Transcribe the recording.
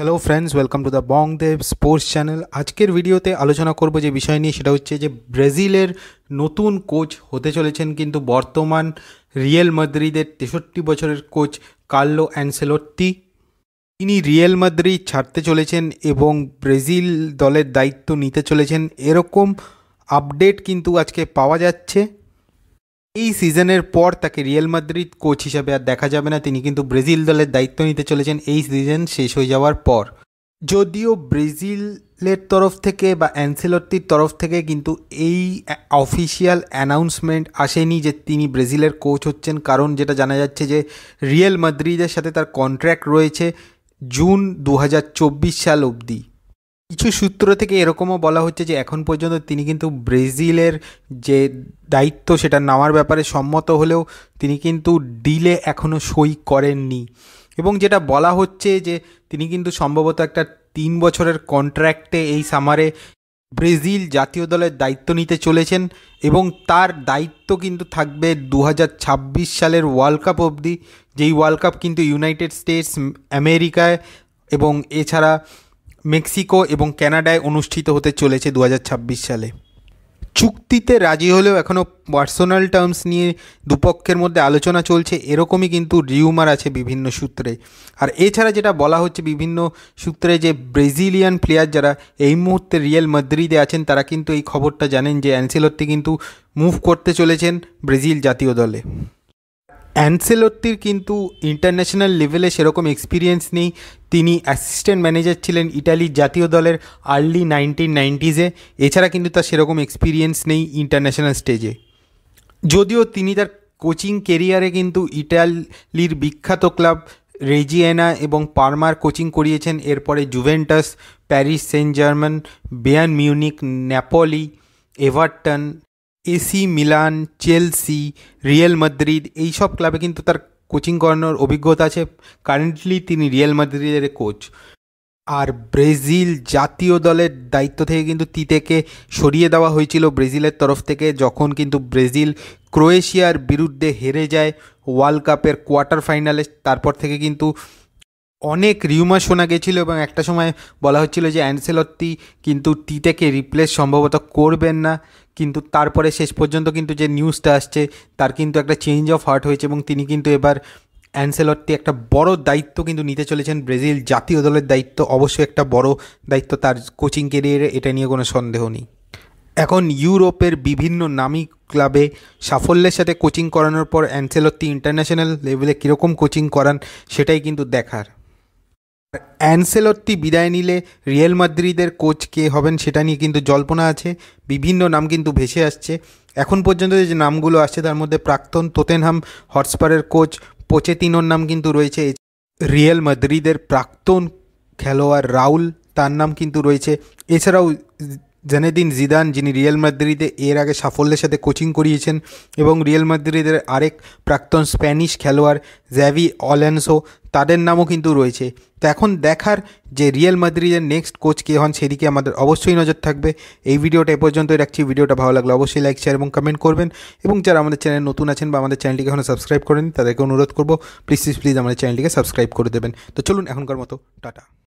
hello friends welcome to the Bongdev sports channel আজকের ভিডিওতে আলোচনা করব যে বিষয় নিয়ে সেটা হচ্ছে যে ব্রাজিলের নতুন কোচ হতে চলেছেন কিন্তু বর্তমান রিয়েল মাদ্রিদের তেষট্টি বছরের কোচ কার্লো অ্যানসেলোত্তি তিনি রিয়েল মাদ্রিদ ছাড়তে চলেছেন এবং ব্রাজিল দলের দায়িত্ব নিতে চলেছেন এরকম আপডেট কিন্তু আজকে পাওয়া যাচ্ছে এই সিজনের পর তাকে রিয়েল মাদ্রিদ কোচ হিসাবে আর দেখা যাবে না তিনি কিন্তু ব্রাজিল দলের দায়িত্ব নিতে চলেছেন এই সিজন শেষ হয়ে যাওয়ার পর যদিও ব্রাজিলের তরফ থেকে বা অ্যান্সেলত্তির তরফ থেকে কিন্তু এই অফিসিয়াল অ্যানাউন্সমেন্ট আসেনি যে তিনি ব্রাজিলের কোচ হচ্ছেন কারণ যেটা জানা যাচ্ছে যে রিয়েল মাদ্রিদের সাথে তার কন্ট্র্যাক্ট রয়েছে জুন দু সাল অবধি কিছু সূত্র থেকে এরকমও বলা হচ্ছে যে এখন পর্যন্ত তিনি কিন্তু ব্রাজিলের যে দায়িত্ব সেটা নেওয়ার ব্যাপারে সম্মত হলেও তিনি কিন্তু ডিলে এখনও সই করেননি এবং যেটা বলা হচ্ছে যে তিনি কিন্তু সম্ভবত একটা তিন বছরের কন্ট্র্যাক্টে এই সামারে ব্রেজিল জাতীয় দলের দায়িত্ব নিতে চলেছেন এবং তার দায়িত্ব কিন্তু থাকবে দু সালের ওয়ার্ল্ড কাপ অবধি যেই ওয়ার্ল্ড কাপ কিন্তু ইউনাইটেড স্টেটস আমেরিকায় এবং এছাড়া মেক্সিকো এবং ক্যানাডায় অনুষ্ঠিত হতে চলেছে দু সালে চুক্তিতে রাজি হলেও এখনও পার্সোনাল টার্মস নিয়ে দুপক্ষের মধ্যে আলোচনা চলছে এরকমই কিন্তু রিউমার আছে বিভিন্ন সূত্রে আর এছাড়া যেটা বলা হচ্ছে বিভিন্ন সূত্রে যে ব্রেজিলিয়ান প্লেয়ার যারা এই মুহূর্তে রিয়েল মাদ্রিদে আছেন তারা কিন্তু এই খবরটা জানেন যে অ্যান্সেলত্তি কিন্তু মুভ করতে চলেছেন ব্রাজিল জাতীয় দলে অ্যানসেলত্তির কিন্তু ইন্টারন্যাশনাল লেভেলে সেরকম এক্সপিরিয়েন্স নেই তিনি অ্যাসিস্ট্যান্ট ম্যানেজার ছিলেন ইটালির জাতীয় দলের আর্লি নাইনটিন নাইনটিজে এছাড়া কিন্তু তার সেরকম এক্সপিরিয়েন্স নেই ইন্টারন্যাশনাল স্টেজে যদিও তিনি তার কোচিং কেরিয়ারে কিন্তু ইটালির বিখ্যাত ক্লাব রেজিয়েনা এবং পারমার কোচিং করিয়েছেন এরপরে Juventus Paris Saint Germain Bayern Munich Napoli Everton AC Milan Chelsea Real Madrid এইসব ক্লাবে কিন্তু তার কোচিং করানোর অভিজ্ঞতা আছে কারেন্টলি তিনি রিয়েল মাদ্রিদের কোচ আর ব্রেজিল জাতীয় দলের দায়িত্ব থেকে কিন্তু তিতেকে সরিয়ে দেওয়া হয়েছিল ব্রেজিলের তরফ থেকে যখন কিন্তু ব্রেজিল ক্রোয়েশিয়ার বিরুদ্ধে হেরে যায় ওয়ার্ল্ড কাপের কোয়ার্টার ফাইনালে তারপর থেকে কিন্তু অনেক রিউমার শোনা গেছিল এবং একটা সময় বলা হচ্ছিল যে অ্যান্সেলত্তি কিন্তু টিতেকে রিপ্লেস সম্ভবত করবেন না কিন্তু তারপরে শেষ পর্যন্ত কিন্তু যে নিউজটা আসছে তার কিন্তু একটা চেঞ্জ অফ হার্ট হয়েছে এবং তিনি কিন্তু এবার অ্যান্সেলত্তি একটা বড় দায়িত্ব কিন্তু নিতে চলেছেন ব্রাজিল জাতীয় দলের দায়িত্ব অবশ্যই একটা বড় দায়িত্ব তার কোচিং কেরিয়ারে এটা নিয়ে কোনো সন্দেহ নেই এখন ইউরোপের বিভিন্ন নামী ক্লাবে সাফল্যের সাথে কোচিং করানোর পর অ্যান্সেলত্তি ইন্টারন্যাশনাল লেভেলে কীরকম কোচিং করান সেটাই কিন্তু দেখার অ্যানসেলত্তি বিদায় নিলে রিয়েল মাদ্রিদের কোচ কে হবেন সেটা নিয়ে কিন্তু জল্পনা আছে বিভিন্ন নাম কিন্তু ভেসে আসছে এখন পর্যন্ত যে নামগুলো আসছে তার মধ্যে প্রাক্তন তোতেনহাম হটস্পারের কোচ পোচেতিনোর নাম কিন্তু রয়েছে রিয়েল মাদ্রিদের প্রাক্তন খেলোয়াড় রাউল তার নাম কিন্তু রয়েছে এছাড়াও জেনেদিন জিদান যিনি রিয়াল মাদ্রিদে এর আগে সাফল্যের সাথে কোচিং করিয়েছেন এবং রিয়াল মাদ্রিদের আরেক প্রাক্তন স্প্যানিশ খেলোয়াড় জ্যাভি অলেন্সো তাদের নামও কিন্তু রয়েছে তো এখন দেখার যে রিয়াল মাদ্রিদের নেক্সট কোচ কে হন সেদিকে আমাদের অবশ্যই নজর থাকবে এই ভিডিওটা এ পর্যন্তই রাখছি ভিডিওটা ভালো লাগলে অবশ্যই লাইক শেয়ার এবং কমেন্ট করবেন এবং যারা আমাদের চ্যানেল নতুন আছেন বা আমাদের চ্যানেলটিকে এখনও সাবস্ক্রাইব করেন তাদেরকে অনুরোধ করবো প্লিজ প্লিজ প্লিজ আমাদের চ্যানেলটিকে সাবস্ক্রাইব করে দেবেন তো চলুন এখনকার মতো টাটা